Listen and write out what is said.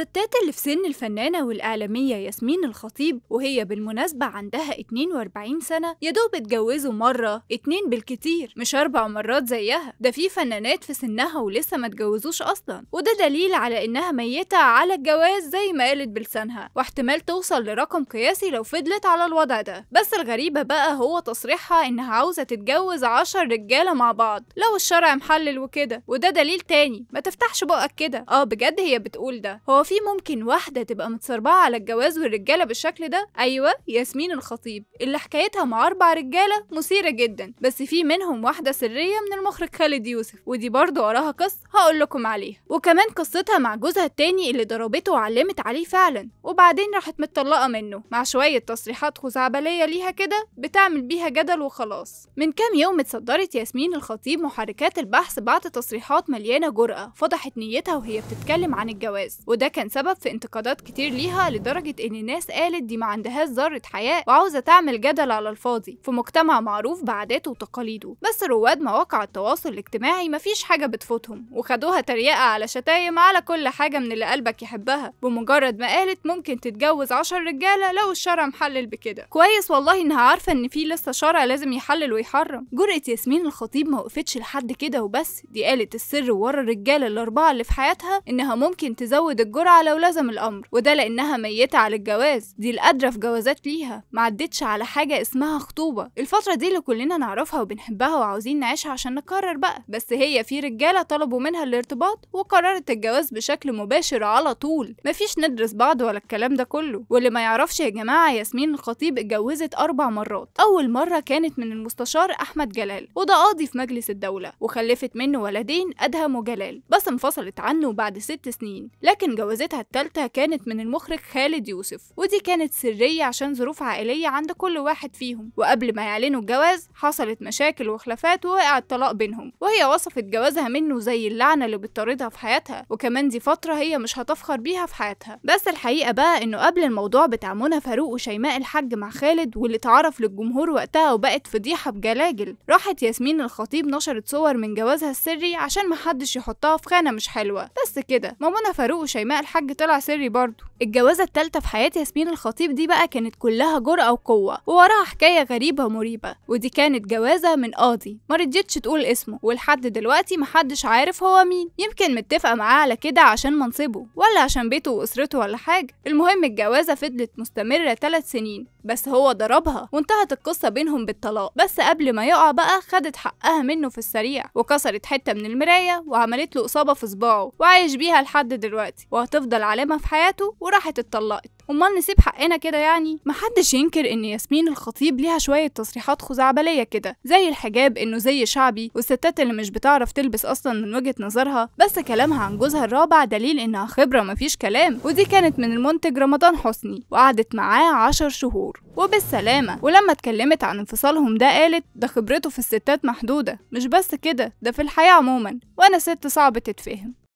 الستات اللي في سن الفنانة والإعلامية ياسمين الخطيب وهي بالمناسبة عندها 42 سنة يا دوب اتجوزوا مرة اتنين بالكتير مش أربع مرات زيها ده في فنانات في سنها ولسه ما اتجوزوش أصلا وده دليل على إنها ميتة على الجواز زي ما قالت بلسانها واحتمال توصل لرقم قياسي لو فضلت على الوضع ده بس الغريبة بقى هو تصريحها إنها عاوزة تتجوز عشر رجالة مع بعض لو الشرع محلل وكده وده دليل تاني ما تفتحش بقك كده اه بجد هي بتقول ده هو في ممكن واحدة تبقى متسربعة على الجواز والرجالة بالشكل ده؟ أيوة ياسمين الخطيب اللي حكايتها مع أربع رجالة مثيرة جدا بس في منهم واحدة سرية من المخرج خالد يوسف ودي برضه وراها قصة هقول لكم عليها وكمان قصتها مع جوزها التاني اللي ضربته وعلمت عليه فعلا وبعدين راحت متطلقة منه مع شوية تصريحات خزعبلية ليها كده بتعمل بيها جدل وخلاص من كام يوم اتصدرت ياسمين الخطيب محركات البحث بعد تصريحات مليانة جرأة فضحت نيتها وهي بتتكلم عن الجواز وده كان سبب في انتقادات كتير ليها لدرجة إن الناس قالت دي ما عندهاش ذرة حياء وعاوزة تعمل جدل على الفاضي في مجتمع معروف بعاداته وتقاليده بس رواد مواقع التواصل الاجتماعي مفيش حاجة بتفوتهم وخدوها تريقة على شتايم على كل حاجة من اللي قلبك يحبها بمجرد ما قالت ممكن تتجوز عشر رجالة لو الشرع محلل بكده كويس والله إنها عارفة إن في لسه شرع لازم يحلل ويحرم جرأة ياسمين الخطيب ما وقفتش لحد كده وبس دي قالت السر ورا الرجالة الأربعة اللي في حياتها إنها ممكن تزود الجرأة القرعة لو لزم الأمر وده لأنها ميتة على الجواز دي الأدرى في جوازات ليها معدتش على حاجة اسمها خطوبة الفترة دي اللي كلنا نعرفها وبنحبها وعاوزين نعيشها عشان نقرر بقى بس هي في رجالة طلبوا منها الارتباط وقررت الجواز بشكل مباشر على طول مفيش ندرس بعض ولا الكلام ده كله واللي ما يعرفش يا جماعة ياسمين الخطيب اتجوزت أربع مرات أول مرة كانت من المستشار أحمد جلال وده قاضي في مجلس الدولة وخلفت منه ولدين أدهم وجلال بس انفصلت عنه بعد ست سنين لكن جواز جوازتها التالتة كانت من المخرج خالد يوسف ودي كانت سرية عشان ظروف عائلية عند كل واحد فيهم وقبل ما يعلنوا الجواز حصلت مشاكل وخلافات ووقع الطلاق بينهم وهي وصفت جوازها منه زي اللعنة اللي بتطاردها في حياتها وكمان دي فترة هي مش هتفخر بيها في حياتها بس الحقيقة بقى انه قبل الموضوع بتاع منى فاروق وشيماء الحاج مع خالد واللي اتعرف للجمهور وقتها وبقت فضيحة بجلاجل راحت ياسمين الخطيب نشرت صور من جوازها السري عشان محدش يحطها في خانة مش حلوة بس كده ما منى فاروق وشيماء الحاج طلع سري برضو الجوازة التالتة في حياة ياسمين الخطيب دي بقى كانت كلها جرأة وقوة ووراها حكاية غريبة ومريبة ودي كانت جوازة من قاضي ما رضيتش تقول اسمه ولحد دلوقتي محدش عارف هو مين يمكن متفقة معاه على كده عشان منصبه ولا عشان بيته وأسرته ولا حاجة المهم الجوازة فضلت مستمرة 3 سنين بس هو ضربها وانتهت القصة بينهم بالطلاق بس قبل ما يقع بقى خدت حقها منه في السريع وكسرت حتة من المراية وعملت له إصابة في صباعه وعايش بيها لحد دلوقتي وهتفضل علامة في حياته وراحت اتطلقت امال نسيب حقنا كده يعني محدش ينكر ان ياسمين الخطيب ليها شويه تصريحات خزعبليه كده زي الحجاب انه زي شعبي والستات اللي مش بتعرف تلبس اصلا من وجهه نظرها بس كلامها عن جوزها الرابع دليل انها خبره مفيش كلام ودي كانت من المنتج رمضان حسني وقعدت معاه عشر شهور وبالسلامه ولما اتكلمت عن انفصالهم ده قالت ده خبرته في الستات محدوده مش بس كده ده في الحياه عموما وانا ست صعب تتفهم